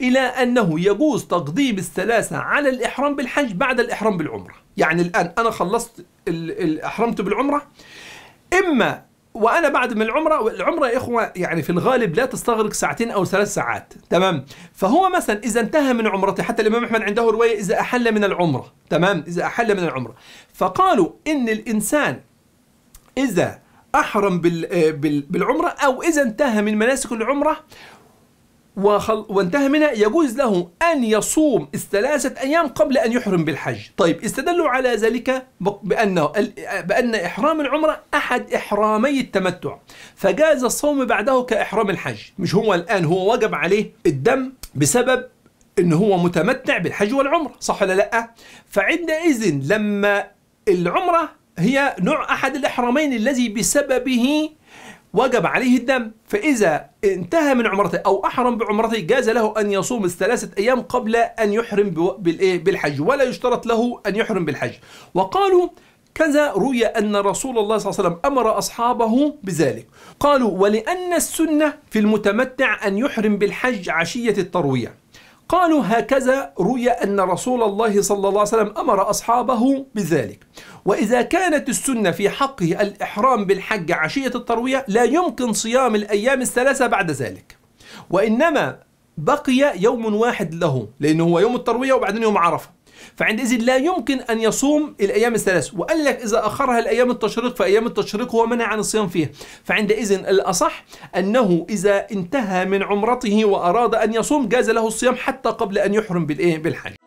إلى أنه يجوز تقديم الثلاثة على الإحرام بالحج بعد الإحرام بالعمرة يعني الآن أنا خلصت أحرمت بالعمرة إما وانا بعد من العمره والعمره يا اخوه يعني في الغالب لا تستغرق ساعتين او ثلاث ساعات تمام فهو مثلا اذا انتهى من عمرته حتى الامام احمد عنده روايه اذا احل من العمره تمام اذا احل من العمره فقالوا ان الانسان اذا احرم آه، بالعمره او اذا انتهى من مناسك العمره وخل... وانتهى منها يجوز له أن يصوم الثلاثة أيام قبل أن يحرم بالحج طيب استدلوا على ذلك بأنه بأن إحرام العمرة أحد إحرامي التمتع فجاز الصوم بعده كإحرام الحج مش هو الآن هو وجب عليه الدم بسبب ان هو متمتع بالحج والعمرة صح ولا لا فعندئذ لما العمرة هي نوع أحد الإحرامين الذي بسببه وجب عليه الدم فإذا انتهى من عمرته أو أحرم بعمرته جاز له أن يصوم الثلاثة أيام قبل أن يحرم إيه، بالحج ولا يشترط له أن يحرم بالحج وقالوا كذا روي أن رسول الله صلى الله عليه وسلم أمر أصحابه بذلك قالوا ولأن السنة في المتمتع أن يحرم بالحج عشية التروية قالوا هكذا روي أن رسول الله صلى الله عليه وسلم أمر أصحابه بذلك وإذا كانت السنة في حقه الإحرام بالحج عشية التروية لا يمكن صيام الأيام الثلاثة بعد ذلك وإنما بقي يوم واحد له لأنه هو يوم التروية وبعدين يوم عرفة فعندئذ لا يمكن أن يصوم الأيام الثلاث وقال لك إذا أخرها الأيام التشريق فأيام التشريق هو منع عن الصيام فيها فعندئذ الأصح أنه إذا انتهى من عمرته وأراد أن يصوم جاز له الصيام حتى قبل أن يحرم بالحج